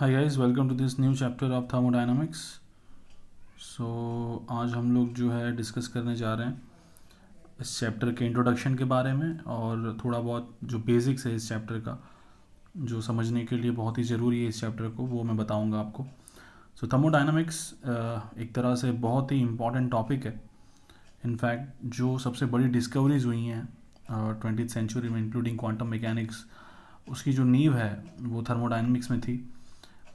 Hi guys welcome to this new chapter of thermodynamics so आज हम लोग जो है डिस्कस करने जा रहे हैं इस चैप्टर के इंट्रोडक्शन के बारे में और थोड़ा बहुत जो बेसिक्स है इस चैप्टर का जो समझने के लिए बहुत ही ज़रूरी है इस चैप्टर को वो मैं बताऊंगा आपको सो so, थर्मोडाइनमिक्स एक तरह से बहुत ही इम्पॉर्टेंट टॉपिक है इनफैक्ट जो सबसे बड़ी डिस्कवरीज हुई हैं ट्वेंटी सेंचुरी में इंक्लूडिंग क्वांटम मैकेनिक्स उसकी जो नींव है वो थर्मोडाइनमिक्स में थी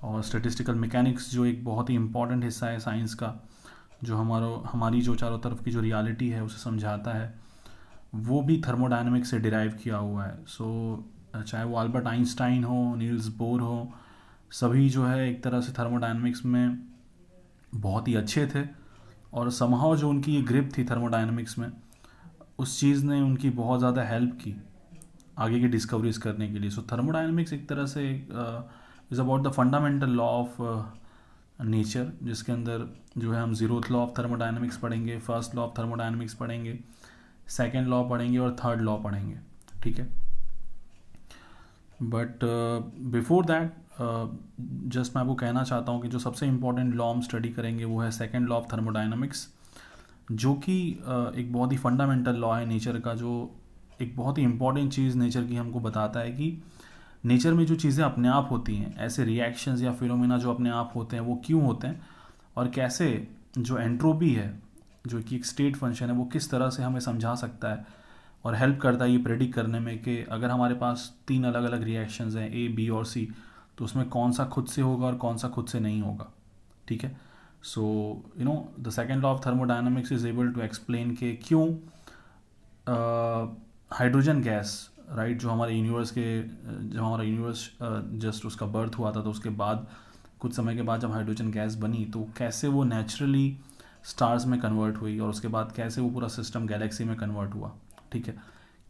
और स्टेटिस्टिकल मैकेनिक्स जो एक बहुत ही इम्पॉर्टेंट हिस्सा है साइंस का जो हमारो हमारी जो चारों तरफ की जो रियलिटी है उसे समझाता है वो भी थर्मोडाइनमिक्स से डिराइव किया हुआ है सो so, चाहे वो अल्बर्ट आइंस्टाइन हो नील्स बोर हो सभी जो है एक तरह से थर्मोडाइनमिक्स में बहुत ही अच्छे थे और समहाव जो उनकी ये ग्रिप थी थर्मोडाइनमिक्स में उस चीज़ ने उनकी बहुत ज़्यादा हेल्प की आगे की डिस्कवरीज करने के लिए सो so, थर्मोडाइनमिक्स एक तरह से uh, is about the fundamental law of nature जिसके अंदर जो है हम जीरोथ लॉ ऑफ थर्मोडाइनमिक्स पढ़ेंगे फर्स्ट लॉ ऑफ थर्मोडाइनमिक्स पढ़ेंगे सेकेंड लॉ पढ़ेंगे और थर्ड लॉ पढ़ेंगे ठीक है बट बिफोर दैट जस्ट मैं आपको कहना चाहता हूँ कि जो सबसे इम्पॉर्टेंट लॉ हम स्टडी करेंगे वो है सेकेंड लॉ ऑफ थर्मोडाइनमिक्स जो कि uh, एक बहुत ही फंडामेंटल लॉ है नेचर का जो एक बहुत ही इम्पॉर्टेंट चीज़ नेचर की हमको बताता है कि uh, नेचर में जो चीज़ें अपने आप होती हैं ऐसे रिएक्शंस या फिलोमिना जो अपने आप होते हैं वो क्यों होते हैं और कैसे जो एंट्रोपी है जो कि एक स्टेट फंक्शन है वो किस तरह से हमें समझा सकता है और हेल्प करता है ये प्रेडिक्ट करने में कि अगर हमारे पास तीन अलग अलग रिएक्शन हैं ए बी और सी तो उसमें कौन सा खुद से होगा और कौन सा खुद से नहीं होगा ठीक है so you know the second law of thermodynamics is able to explain के क्यों हाइड्रोजन गैस राइट जो हमारे यूनिवर्स के जब हमारा यूनिवर्स जस्ट उसका बर्थ हुआ था तो उसके बाद कुछ समय के बाद जब हाइड्रोजन गैस बनी तो कैसे वो नेचुरली स्टार्स में कन्वर्ट हुई और उसके बाद कैसे वो पूरा सिस्टम गैलेक्सी में कन्वर्ट हुआ ठीक है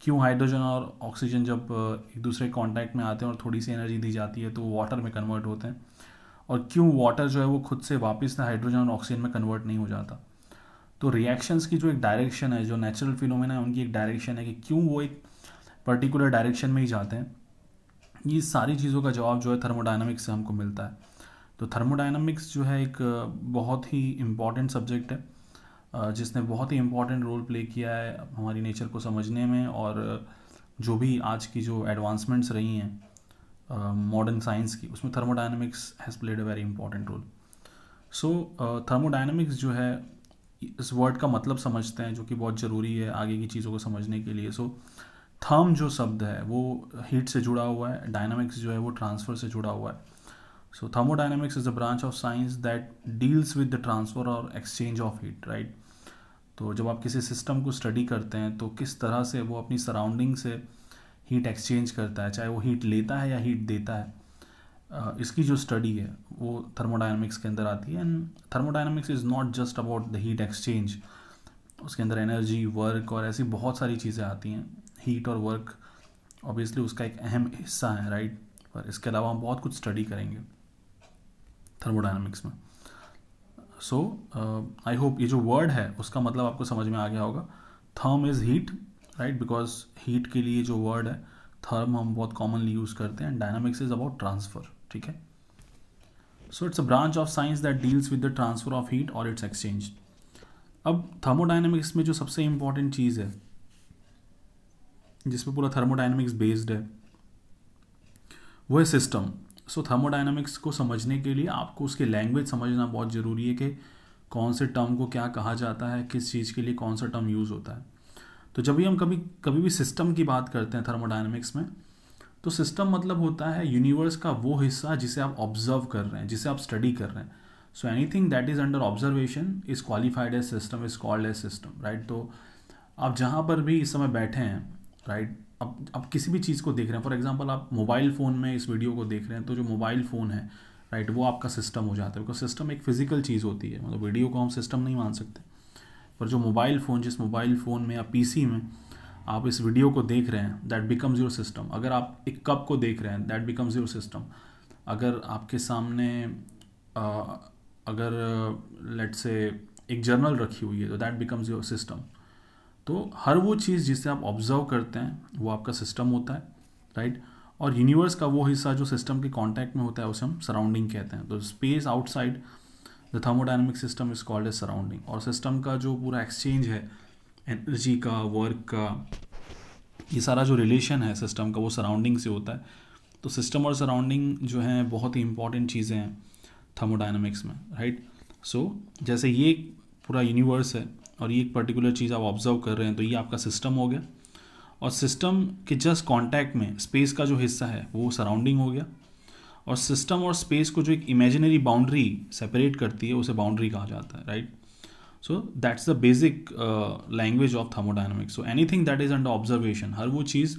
क्यों हाइड्रोजन और ऑक्सीजन जब एक दूसरे कॉन्टैक्ट में आते हैं और थोड़ी सी एनर्जी दी जाती है तो वाटर में कन्वर्ट होते हैं और क्यों वाटर जो है वो खुद से वापस ना हाइड्रोजन और ऑक्सीजन में कन्वर्ट नहीं हो जाता तो रिएक्शंस की जो एक डायरेक्शन है जो नेचुरल फिनोमेना है उनकी एक डायरेक्शन है कि क्यों वो एक पर्टिकुलर डायरेक्शन में ही जाते हैं ये सारी चीज़ों का जवाब जो है थर्मोडाइनमिक्स से हमको मिलता है तो थर्मोडाइनमिक्स जो है एक बहुत ही इम्पॉर्टेंट सब्जेक्ट है जिसने बहुत ही इम्पॉर्टेंट रोल प्ले किया है हमारी नेचर को समझने में और जो भी आज की जो एडवांसमेंट्स रही हैं मॉडर्न साइंस की उसमें thermodynamics has played a very important role so thermodynamics जो है इस वर्ड का मतलब समझते हैं जो कि बहुत ज़रूरी है आगे की चीज़ों को समझने के लिए सो so, थर्म जो शब्द है वो हीट से जुड़ा हुआ है डायनामिक्स जो है वो ट्रांसफर से जुड़ा हुआ है so thermodynamics is a branch of science that deals with the transfer और एक्सचेंज ऑफ हीट राइट तो जब आप किसी सिस्टम को स्टडी करते हैं तो किस तरह से वो अपनी सराउंडिंग से हीट एक्सचेंज करता है चाहे वो हीट लेता है या हीट देता है इसकी जो स्टडी है वो थर्मोडाइनमिक्स के अंदर आती है and thermodynamics is not just about the heat exchange उसके अंदर एनर्जी वर्क और ऐसी बहुत सारी चीज़ें आती हैं हीट और वर्क ऑब्वियसली उसका एक अहम हिस्सा है राइट पर इसके अलावा हम बहुत कुछ स्टडी करेंगे थर्मोडाइनमिक्स में सो आई होप ये जो वर्ड है उसका मतलब आपको समझ में आ गया होगा therm is heat right because heat के लिए जो वर्ड है थर्म हम बहुत कॉमनली यूज़ करते हैं डायनामिक्स इज अबाउट ट्रांसफ़र ठीक है so it's a branch of science that deals with the transfer of heat और इट्स एक्सचेंज अब थर्मोडाइनमिक्स में जो सबसे इंपॉर्टेंट चीज़ है जिस पर पूरा थर्मोडाइनमिक्स बेस्ड है वो है सिस्टम सो थर्मोडाइनमिक्स को समझने के लिए आपको उसके लैंग्वेज समझना बहुत ज़रूरी है कि कौन से टर्म को क्या कहा जाता है किस चीज़ के लिए कौन सा टर्म यूज़ होता है तो जब भी हम कभी कभी भी सिस्टम की बात करते हैं थर्मोडाइनमिक्स में तो सिस्टम मतलब होता है यूनिवर्स का वो हिस्सा जिसे आप ऑब्जर्व कर रहे हैं जिसे आप स्टडी कर रहे हैं so anything that is under observation is qualified as system is called as system right तो आप जहाँ पर भी इस समय बैठे हैं राइट right? अब आप किसी भी चीज़ को देख रहे हैं फॉर एग्जाम्पल आप मोबाइल फ़ोन में इस वीडियो को देख रहे हैं तो जो मोबाइल फ़ोन है राइट right, वो आपका सिस्टम हो जाता है बिकॉज सिस्टम एक फिजिकल चीज़ होती है मतलब वीडियो को हम सिस्टम नहीं मान सकते पर जो मोबाइल फ़ोन जिस मोबाइल फ़ोन में या पी में आप इस वीडियो को देख रहे हैं दैट बिकम्स योर सिस्टम अगर आप एक कप को देख रहे हैं दैट बिकम्स योर सिस्टम अगर आपके सामने आ, अगर लेट से एक जर्नल रखी हुई है तो दैट बिकम्स योर सिस्टम तो हर वो चीज़ जिसे आप ऑब्जर्व करते हैं वो आपका सिस्टम होता है राइट और यूनिवर्स का वो हिस्सा जो सिस्टम के कॉन्टैक्ट में होता है उसे हम सराउंडिंग कहते हैं तो space outside the thermodynamic system is called as surrounding और सिस्टम का जो पूरा एक्सचेंज है एनर्जी का वर्क का ये सारा जो रिलेशन है सिस्टम का वो सराउंडिंग से होता है तो सिस्टम और सराउंडिंग जो है बहुत ही इंपॉर्टेंट चीज़ें हैं थर्मोडाइनमिक्स में राइट सो so, जैसे ये पूरा यूनिवर्स है और ये एक पर्टिकुलर चीज़ आप ऑब्जर्व कर रहे हैं तो ये आपका सिस्टम हो गया और सिस्टम के जस्ट कॉन्टैक्ट में स्पेस का जो हिस्सा है वो सराउंडिंग हो गया और सिस्टम और स्पेस को जो एक इमेजिनरी बाउंड्री सेपरेट करती है उसे बाउंड्री कहा जाता है right so that's the basic language of thermodynamics so anything that is under observation हर वो चीज़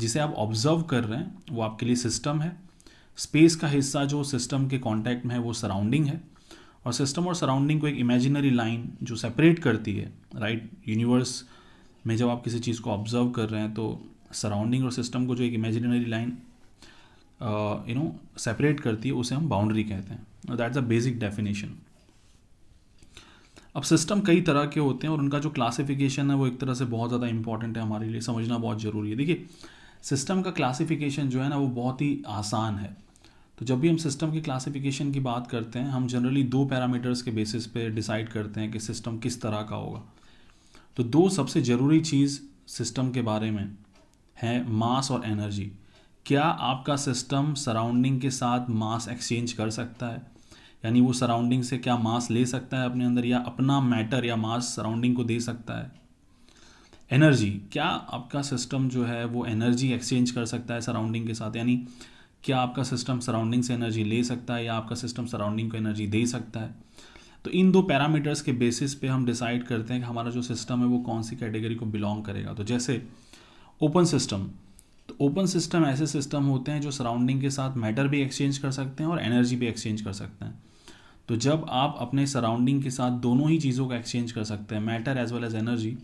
जिसे आप ऑब्जर्व कर रहे हैं वो आपके लिए सिस्टम है स्पेस का हिस्सा जो सिस्टम के कॉन्टैक्ट में है वो सराउंडिंग है और सिस्टम और सराउंडिंग को एक इमेजिनरी लाइन जो सेपरेट करती है राइट यूनिवर्स में जब आप किसी चीज़ को ऑब्जर्व कर रहे हैं तो सराउंडिंग और सिस्टम को जो एक imaginary line you know separate करती है उसे हम बाउंड्री कहते हैं दैट्स अ बेसिक डेफिनेशन अब सिस्टम कई तरह के होते हैं और उनका जो क्लासिफिकेशन है वो एक तरह से बहुत ज़्यादा इंपॉर्टेंट है हमारे लिए समझना बहुत ज़रूरी है देखिए सिस्टम का क्लासिफिकेशन जो है ना वो बहुत ही आसान है तो जब भी हम सिस्टम की क्लासिफिकेशन की बात करते हैं हम जनरली दो पैरामीटर्स के बेसिस पे डिसाइड करते हैं कि सिस्टम किस तरह का होगा तो दो सबसे ज़रूरी चीज़ सिस्टम के बारे में है मास और एनर्जी क्या आपका सिस्टम सराउंडिंग के साथ मास एक्सचेंज कर सकता है यानी वो सराउंडिंग से क्या मास ले सकता है अपने अंदर या अपना मैटर या मास सराउंडिंग को दे सकता है एनर्जी क्या आपका सिस्टम जो है वो एनर्जी एक्सचेंज कर सकता है सराउंडिंग के साथ यानी क्या आपका सिस्टम सराउंडिंग से एनर्जी ले सकता है या आपका सिस्टम सराउंडिंग को एनर्जी दे सकता है तो इन दो पैरामीटर्स के बेसिस पे हम डिसाइड करते हैं कि हमारा जो सिस्टम है वो कौन सी कैटेगरी को बिलोंग करेगा तो जैसे ओपन सिस्टम तो ओपन सिस्टम ऐसे सिस्टम होते हैं जो सराउंडिंग के साथ मैटर भी एक्सचेंज कर सकते हैं और एनर्जी भी एक्सचेंज कर सकते हैं तो जब आप अपने सराउंडिंग के साथ दोनों ही चीज़ों का एक्सचेंज कर सकते हैं matter as well as energy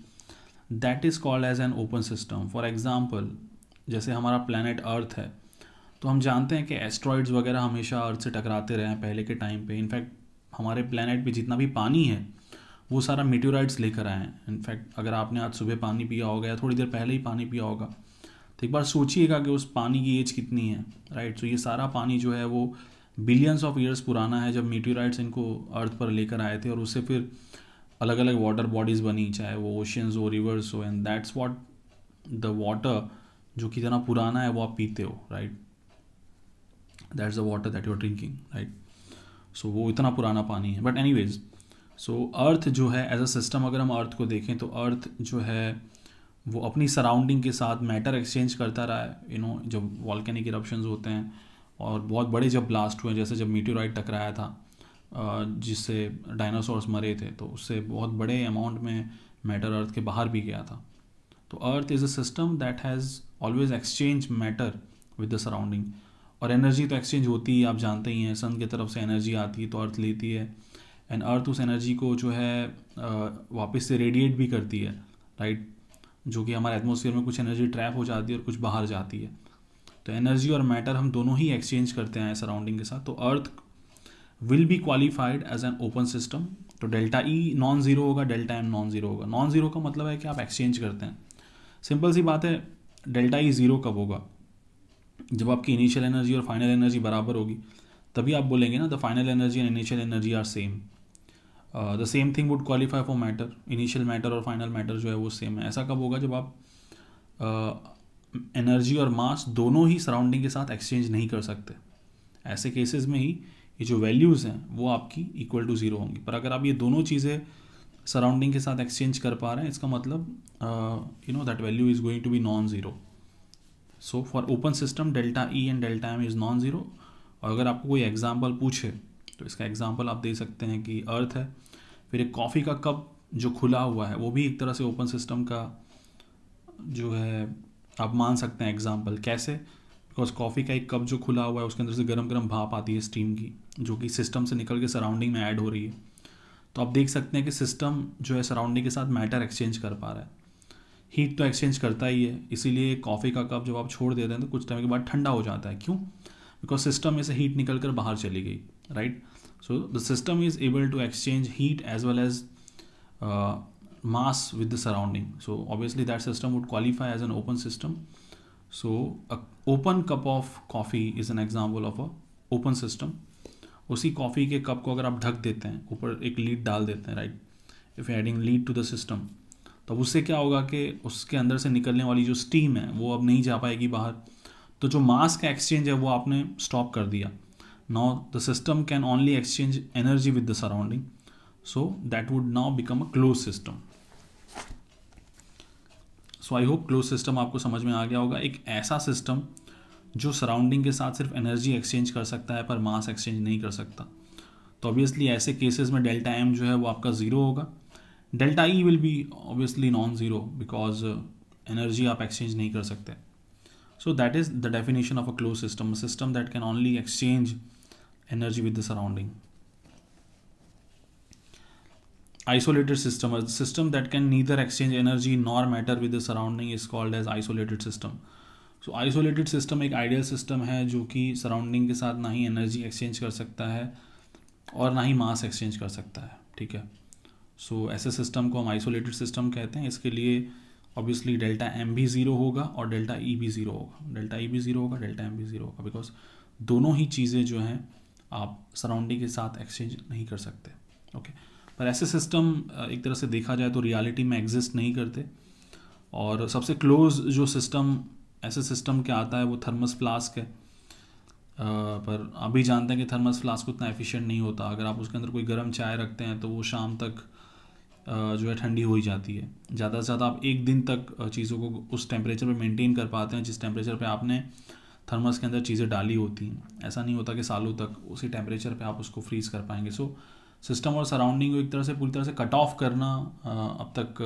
that is called as an open system for example जैसे हमारा प्लानट अर्थ है तो हम जानते हैं कि एस्ट्रॉयड्स वगैरह हमेशा अर्थ से टकराते रहे हैं पहले के टाइम पे इनफैक्ट हमारे प्लानट पे जितना भी पानी है वो सारा मेट्योराइड्स लेकर आए हैं इनफैक्ट अगर आपने आज सुबह पानी पिया होगा या थोड़ी देर पहले ही पानी पिया होगा तो एक बार सोचिएगा कि उस पानी की एज कितनी है राइट तो ये सारा पानी जो है वो बिलियंस ऑफ ईयर्स पुराना है जब मेट्योराइड्स इनको अर्थ पर लेकर आए थे और उससे फिर अलग अलग वाटर बॉडीज़ बनी चाहे वो ओशियंस हो रिवर्स हो and that's what the water जो कितना पुराना है वो आप पीते हो right that is a water that you are drinking right so वो इतना पुराना पानी है but anyways so earth जो है एज अ सिस्टम अगर हम अर्थ को देखें तो अर्थ जो है वो अपनी सराउंडिंग के साथ मैटर एक्सचेंज करता रहा है यू नो जब वॉल्केनिक इरप्शन होते हैं और बहुत बड़े जब ब्लास्ट हुए जैसे जब मीटोराइड टकराया था जिससे डायनासोर्स मरे थे तो उससे बहुत बड़े अमाउंट में मैटर अर्थ के बाहर भी गया था तो earth is a system that has always exchange matter with the surrounding और एनर्जी तो एक्सचेंज होती है आप जानते ही हैं सन की तरफ से एनर्जी आती है तो अर्थ लेती है एंड अर्थ उस एनर्जी को जो है वापस से रेडिएट भी करती है राइट जो कि हमारे एटमोसफियर में कुछ एनर्जी ट्रैप हो जाती है और कुछ बाहर जाती है तो एनर्जी और मैटर हम दोनों ही एक्सचेंज करते हैं सराउंडिंग के साथ तो earth will be qualified as an open system तो डेल्टा ई नॉन ज़ीरो होगा डेल्टा एम नॉन ज़ीरो होगा नॉन ज़ीरो का मतलब है कि आप एक्सचेंज करते हैं सिंपल सी बात है डेल्टा ई ज़ीरो कब होगा जब आपकी इनिशियल एनर्जी और फाइनल एनर्जी बराबर होगी तभी आप बोलेंगे ना the final energy and initial energy are same the same thing would qualify for matter initial matter और फाइनल मैटर जो है वो सेम है ऐसा कब होगा जब आप एनर्जी uh, और मास दोनों ही सराउंडिंग के साथ एक्सचेंज नहीं कर सकते ऐसे केसेस में ही ये जो वैल्यूज़ हैं वो आपकी इक्वल टू ज़ीरो होंगी पर अगर आप ये दोनों चीज़ें सराउंडिंग के साथ एक्सचेंज कर पा रहे हैं इसका मतलब you know that value is going to be non zero so for open system delta E and delta M is non zero और अगर आपको कोई एग्जाम्पल पूछे तो इसका एग्जाम्पल आप दे सकते हैं कि अर्थ है फिर एक कॉफ़ी का कप जो खुला हुआ है वो भी एक तरह से ओपन सिस्टम का जो है आप मान सकते हैं एग्जाम्पल कैसे बिकॉज कॉफ़ी का एक कप जो खुला हुआ है उसके अंदर से गर्म गर्म भाप आती है स्टीम की जो कि सिस्टम से निकल के सराउंडिंग में ऐड हो रही है तो आप देख सकते हैं कि सिस्टम जो है सराउंडिंग के साथ मैटर एक्सचेंज कर पा रहा है हीट तो एक्सचेंज करता ही है इसीलिए कॉफ़ी का कप जब आप छोड़ देते हैं तो कुछ टाइम के बाद ठंडा हो जाता है क्यों बिकॉज सिस्टम में से हीट निकल कर बाहर चली गई right so the system is able to exchange heat as well as mass with the surrounding so obviously that system would qualify as an open system so a open cup of coffee is an example of a open उसी coffee के cup को अगर आप ढक देते हैं ऊपर एक लीड डाल देते हैं right if adding lid to the system तब उससे क्या होगा कि उसके अंदर से निकलने वाली जो स्टीम है वो अब नहीं जा पाएगी बाहर तो जो मास का एक्सचेंज है वो आपने स्टॉप कर दिया now the system can only exchange energy with the surrounding so that would now become a close system so I hope close system आपको समझ में आ गया होगा एक ऐसा सिस्टम जो सराउंडिंग के साथ सिर्फ एनर्जी एक्सचेंज कर सकता है पर मास एक्सचेंज नहीं कर सकता तो ऑब्वियसली ऐसे केसेस में डेल्टा एम जो है वो आपका ज़ीरो होगा delta E will be obviously non zero because energy आप एक्सचेंज नहीं कर सकते so that is the definition of a close system system that can only exchange energy with the surrounding isolated system system that can neither exchange energy nor matter with the surrounding is called as isolated system so isolated system एक ideal system है जो कि surrounding के साथ ना ही energy exchange कर सकता है और ना ही मास एक्सचेंज कर सकता है ठीक है सो ऐसे सिस्टम को हम आइसोलेटेड सिस्टम कहते हैं इसके लिए ऑब्वियसली डेल्टा एम भी ज़ीरो होगा और डेल्टा ई e भी ज़ीरो होगा डेल्टा ई e भी ज़ीरो होगा डेल्टा एम भी ज़ीरो होगा बिकॉज दोनों ही चीज़ें जो हैं आप सराउंडिंग के साथ एक्सचेंज नहीं कर सकते ओके okay? पर ऐसे सिस्टम एक तरह से देखा जाए तो रियलिटी में एग्जिस्ट नहीं करते और सबसे क्लोज जो सिस्टम ऐसे सिस्टम के आता है वो थर्मस फ्लास्क है आ, पर आप भी जानते हैं कि थर्मस फ्लास्क उतना एफिशिएंट नहीं होता अगर आप उसके अंदर कोई गर्म चाय रखते हैं तो वो शाम तक जो है ठंडी हो ही जाती है ज़्यादा से ज़्यादा आप एक दिन तक चीज़ों को उस टेम्परेचर पर मेनटेन कर पाते हैं जिस टेम्परेचर पर आपने थर्मस के अंदर चीज़ें डाली होती हैं ऐसा नहीं होता कि सालों तक उसी टेम्परेचर पर आप उसको फ्रीज़ कर पाएंगे सो सिस्टम और सराउंडिंग को एक तरह से पूरी तरह से कट ऑफ करना अब तक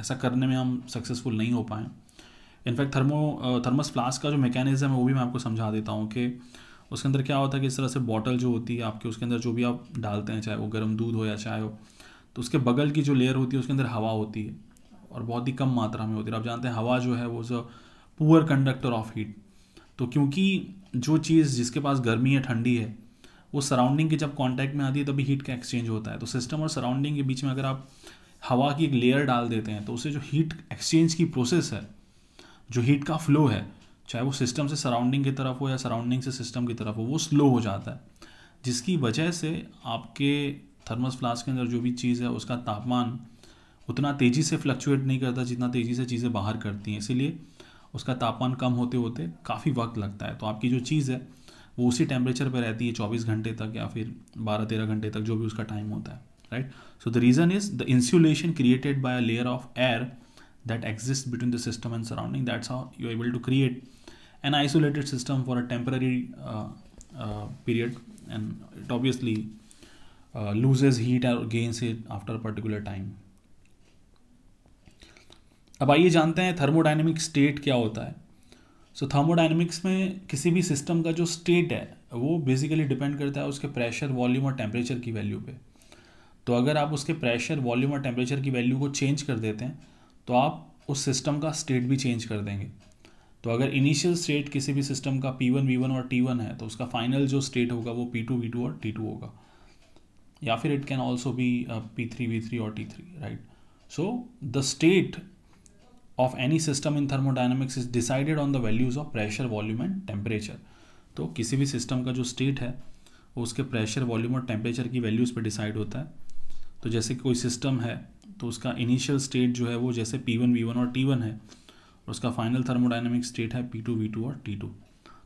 ऐसा करने में हम सक्सेसफुल नहीं हो पाए इनफैक्ट थर्मो थर्मस फ्लास्क का जो मैकेनिज्म है वो भी मैं आपको समझा देता हूँ कि उसके अंदर क्या होता है कि इस तरह से बॉटल जो होती है आपके उसके अंदर जो भी आप डालते हैं चाहे वो गर्म दूध हो या चाहे वो तो उसके बगल की जो लेयर होती है उसके अंदर हवा होती है और बहुत ही कम मात्रा में होती है आप जानते हैं हवा जो है वो जो पुअर कंडक्टर ऑफ हीट तो क्योंकि जो चीज़ जिसके पास गर्मी है ठंडी है वो सराउंडिंग के जब कांटेक्ट में आती है तभी हीट का एक्सचेंज होता है तो सिस्टम और सराउंडिंग के बीच में अगर आप हवा की एक लेयर डाल देते हैं तो उसे जो हीट एक्सचेंज की प्रोसेस है जो हीट का फ्लो है चाहे वो सिस्टम से सराउंडिंग की तरफ हो या सराउंडिंग से सिस्टम की तरफ हो वो स्लो हो जाता है जिसकी वजह से आपके थर्मस फ्लास्क के अंदर जो भी चीज़ है उसका तापमान उतना तेज़ी से फ्लक्चुएट नहीं करता जितना तेज़ी से चीज़ें बाहर करती हैं इसीलिए उसका तापमान कम होते होते काफ़ी वक्त लगता है तो आपकी जो चीज़ है वो उसी टेम्परेचर पर रहती है चौबीस घंटे तक या फिर बारह तेरह घंटे तक जो भी उसका टाइम होता है right so the reason is the insulation created by a layer of air that exist between the system and surrounding that's how you able to create an isolated system for a temporary period and it obviously loses heat और gains gains after particular time अब आइए जानते हैं thermodynamic state क्या होता है सो so, thermodynamics में किसी भी सिस्टम का जो स्टेट है वो बेसिकली डिपेंड करता है उसके प्रेशर वॉल्यूम और टेम्परेचर की वैल्यू पे तो अगर आप उसके प्रेशर वॉल्यूम और टेम्परेचर की वैल्यू को चेंज कर देते हैं तो आप उस सिस्टम का स्टेट भी चेंज कर देंगे तो अगर इनिशियल स्टेट किसी भी सिस्टम का वी वन और वन है तो उसका फाइनल जो स्टेट होगा वो वी टू और टू होगा या फिर it can also be P three V three और T three right so the state of any system in thermodynamics is decided on the values of pressure volume and temperature तो किसी भी system का जो state है वो उसके pressure volume और टेम्परेचर की वैल्यूज़ पर डिसाइड होता है तो जैसे कोई सिस्टम है तो उसका इनिशियल स्टेट जो है वो जैसे पी वन वी वन और टी वन है और उसका फाइनल थर्मोडाइनमिक स्टेट है पी टू वी टू और टी टू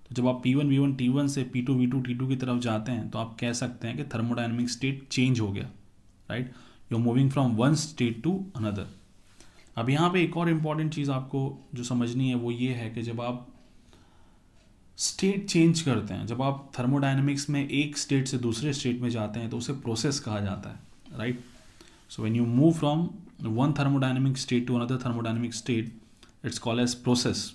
तो जब आप P one V one T one से P two V two T two की तरफ जाते हैं तो आप कह सकते हैं कि थर्मोडाइनमिक स्टेट चेंज हो गया right you are moving from one state to another अब यहाँ पे एक और इम्पॉर्टेंट चीज़ आपको जो समझनी है वो ये है कि जब आप स्टेट चेंज करते हैं जब आप थर्मोडाइनमिक्स में एक स्टेट से दूसरे स्टेट में जाते हैं तो उसे प्रोसेस कहा जाता है right so when you move from one thermodynamic state to another thermodynamic state it's called as process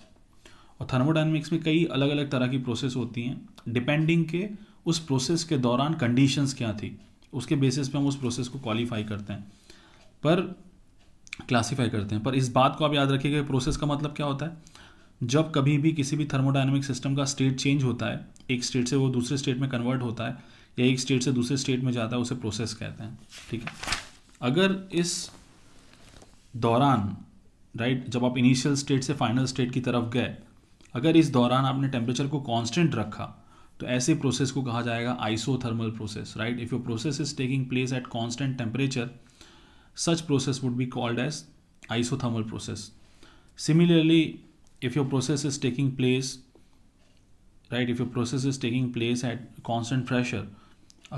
और थर्मोडाइनमिक्स में कई अलग अलग तरह की प्रोसेस होती हैं डिपेंडिंग के उस प्रोसेस के दौरान कंडीशंस क्या थी उसके बेसिस पे हम उस प्रोसेस को क्वालिफाई करते हैं पर क्लासीफाई करते हैं पर इस बात को आप याद रखिएगा प्रोसेस का मतलब क्या होता है जब कभी भी किसी भी थर्मोडाइनमिक सिस्टम का स्टेट चेंज होता है एक स्टेट से वो दूसरे स्टेट में कन्वर्ट होता है या एक स्टेट से दूसरे स्टेट में जाता है उसे प्रोसेस कहते हैं ठीक है अगर इस दौरान राइट जब आप इनिशियल स्टेट से फाइनल स्टेट की तरफ गए अगर इस दौरान आपने टेम्परेचर को कॉन्स्टेंट रखा तो ऐसे प्रोसेस को कहा जाएगा isothermal process right if your process is taking place at constant temperature such process would be called as isothermal process similarly if your process is taking place right if your process is taking place at constant pressure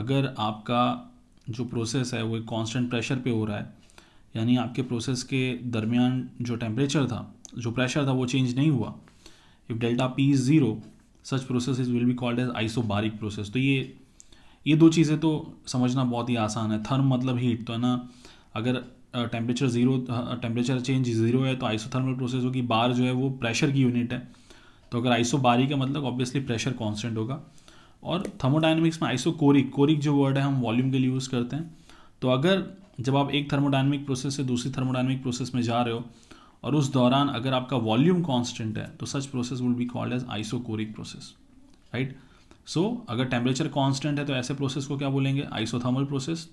अगर आपका जो process है वो constant pressure पे हो रहा है यानी आपके प्रोसेस के दरमियान जो टेम्परेचर था जो प्रेशर था वो चेंज नहीं हुआ if delta P is zero such process will be called as isobaric process तो ये ये दो चीज़ें तो समझना बहुत ही आसान है थर्म मतलब हीट तो है ना अगर temperature zero temperature change zero है तो आइसोथर्मल प्रोसेस होगी बार जो है वो प्रेशर की यूनिट है तो अगर आइसो बारिक है मतलब ऑब्वियसली प्रेशर कॉन्स्टेंट होगा और थर्मोडाइनमिक्स में कोरिक कोरिक जो वर्ड है हम वॉल्यूम के लिए यूज़ करते हैं तो अगर जब आप एक थर्मोडाइनमिक प्रोसेस से दूसरी थर्मोडाइनमिक प्रोसेस में जा रहे हो और उस दौरान अगर आपका वॉल्यूम कॉन्स्टेंट है तो such process would be called as isochoric process right so अगर टेम्परेचर कांस्टेंट है तो, तो ऐसे प्रोसेस को क्या बोलेंगे isothermal process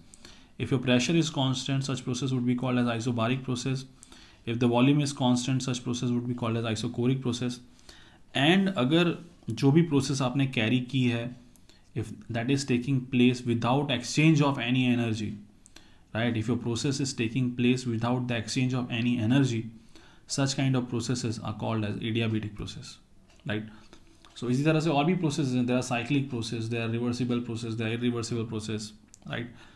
if your pressure is constant such process would be called as isobaric process if the volume is constant such process would be called as isochoric process and अगर जो भी प्रोसेस आपने carry की है if that is taking place without exchange of any energy right if your process is taking place without the exchange of any energy such kind of processes are called as adiabatic process right so इसी तरह से और भी processes and there are cyclic process there are reversible process there are irreversible process right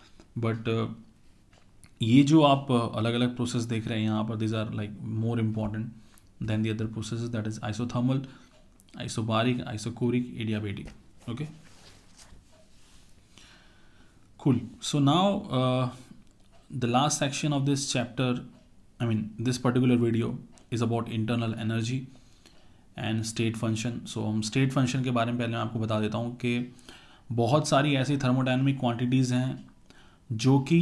but uh, ये जो आप अलग अलग प्रोसेस देख रहे हैं यहाँ पर these are like more important than the other process that is isothermal isobaric isochoric okay cool so now uh, the last section of this chapter I mean this particular video is about internal energy and state function so हम state function के बारे में पहले मैं आपको बता देता हूँ कि बहुत सारी ऐसी थर्मोडाइनमिक क्वांटिटीज़ हैं जो कि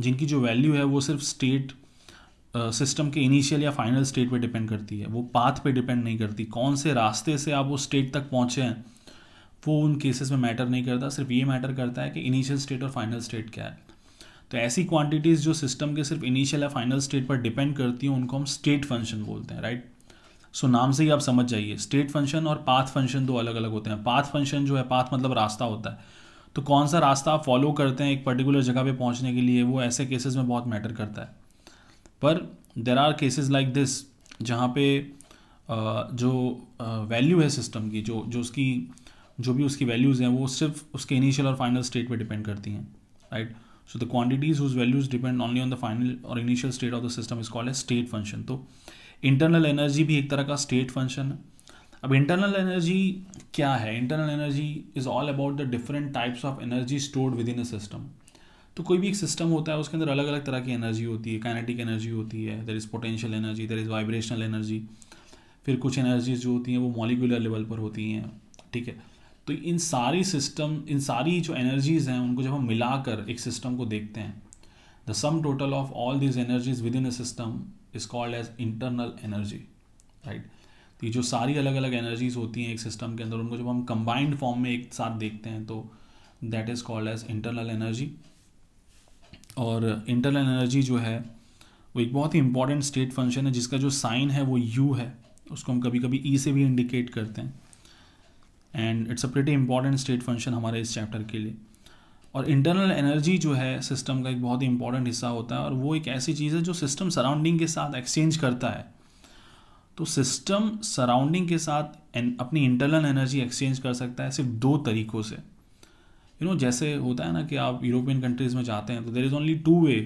जिनकी जो वैल्यू है वो सिर्फ स्टेट सिस्टम के इनिशियल या फाइनल स्टेट पे डिपेंड करती है वो पाथ पे डिपेंड नहीं करती कौन से रास्ते से आप वो स्टेट तक पहुँचे हैं वो उन केसेस में मैटर नहीं करता सिर्फ ये मैटर करता है कि इनिशियल स्टेट और फाइनल स्टेट क्या है तो ऐसी क्वांटिटीज़ जो सिस्टम के सिर्फ इनिशियल या फाइनल स्टेट पर डिपेंड करती हैं उनको हम स्टेट फंक्शन बोलते हैं राइट सो नाम से ही आप समझ जाइए स्टेट फंक्शन और पाथ फंक्शन दो अलग अलग होते हैं पाथ फंक्शन जो है पाथ मतलब रास्ता होता है तो कौन सा रास्ता आप फॉलो करते हैं एक पर्टिकुलर जगह पे पहुंचने के लिए वो ऐसे केसेस में बहुत मैटर करता है पर there are cases like this जहाँ पे जो वैल्यू है सिस्टम की जो जो उसकी जो भी उसकी वैल्यूज़ हैं वो सिर्फ उसके इनिशियल और फाइनल स्टेट पे डिपेंड करती हैं right so the quantities whose values depend only on the final और initial state of the system is called a state function तो इंटरनल एनर्जी भी एक तरह का स्टेट फंक्शन है अब इंटरनल एनर्जी क्या है internal energy is all about the different types of energy stored within a system तो कोई भी एक सिस्टम होता है उसके अंदर अलग अलग तरह की एनर्जी होती है काइनेटिक एनर्जी होती है there is potential energy there is vibrational energy फिर कुछ एनर्जीज जो होती हैं वो मॉलिकुलर लेवल पर होती हैं ठीक है तो इन सारी सिस्टम इन सारी जो एनर्जीज़ हैं उनको जब हम मिलाकर एक सिस्टम को देखते हैं the sum total of all these energies within a system is called as internal energy right तो ये जो सारी अलग अलग एनर्जीज होती हैं एक सिस्टम के अंदर उनको जब हम कंबाइंड फॉर्म में एक साथ देखते हैं तो that is called as internal energy और इंटरनल एनर्जी जो है वो एक बहुत ही इंपॉर्टेंट स्टेट फंक्शन है जिसका जो साइन है वो यू है उसको हम कभी कभी ई e से भी इंडिकेट करते हैं and it's a pretty important state function हमारे इस चैप्टर के लिए और इंटरनल एनर्जी जो है सिस्टम का एक बहुत ही इंपॉर्टेंट हिस्सा होता है और वो एक ऐसी चीज़ है जो सिस्टम सराउंडिंग के साथ एक्सचेंज करता है तो सिस्टम सराउंडिंग के साथ अपनी इंटरनल एनर्जी एक्सचेंज कर सकता है सिर्फ दो तरीक़ों से यू नो जैसे होता है ना कि आप यूरोपियन कंट्रीज़ में जाते हैं तो there is only two way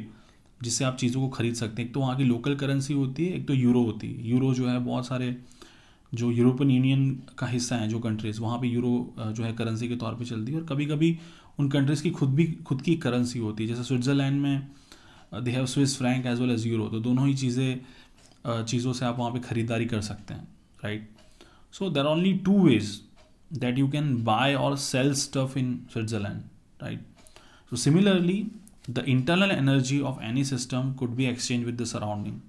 जिससे आप चीज़ों को खरीद सकते हैं एक तो वहाँ की लोकल करेंसी होती है एक तो यूरो होती है यूरो जो है बहुत सारे जो यूरोपियन यूनियन का हिस्सा है जो कंट्रीज़ वहाँ पे यूरो जो है करेंसी के तौर पे चलती है और कभी कभी उन कंट्रीज़ की खुद भी खुद की करेंसी होती है जैसे स्विट्ज़रलैंड में they have Swiss franc as well as euro तो दोनों ही चीज़ें चीज़ों से आप वहाँ पर ख़रीदारी कर सकते हैं right so there only two ways that you can buy और sell stuff in Switzerland right so similarly the internal energy of any system could be exchange with the surrounding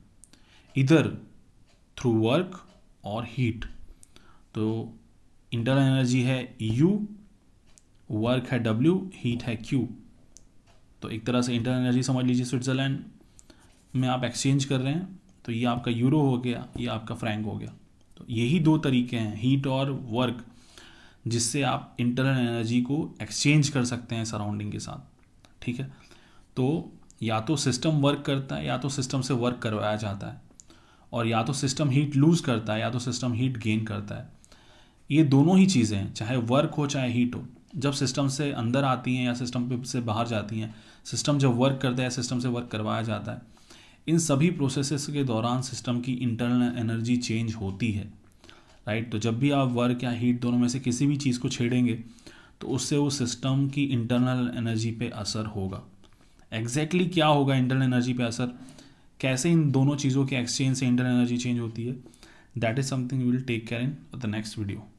इधर थ्रू वर्क और heat तो internal energy है U work है W heat है Q तो एक तरह से इंटरनल एनर्जी समझ लीजिए स्विट्ज़रलैंड में आप एक्सचेंज कर रहे हैं तो ये आपका यूरो हो गया ये आपका फ्रैंक हो गया तो यही दो तरीके हैं हीट और वर्क जिससे आप इंटरनल एनर्जी को एक्सचेंज कर सकते हैं सराउंडिंग के साथ ठीक है तो या तो सिस्टम वर्क करता है या तो सिस्टम से वर्क करवाया जाता है और या तो सिस्टम हीट लूज़ करता है या तो सिस्टम हीट गेन करता है ये दोनों ही चीज़ें हैं चाहे वर्क हो चाहे हीट हो जब सिस्टम से अंदर आती हैं या सिस्टम से बाहर जाती हैं सिस्टम जब वर्क करता है सिस्टम से वर्क करवाया जाता है इन सभी प्रोसेसेस के दौरान सिस्टम की इंटरनल एनर्जी चेंज होती है राइट तो जब भी आप वर्क या हीट दोनों में से किसी भी चीज़ को छेड़ेंगे तो उससे वो सिस्टम की इंटरनल एनर्जी पे असर होगा एग्जैक्टली exactly क्या होगा इंटरनल एनर्जी पे असर कैसे इन दोनों चीज़ों के एक्सचेंज से इंटरनल एनर्जी चेंज होती है that is something will take care in the next video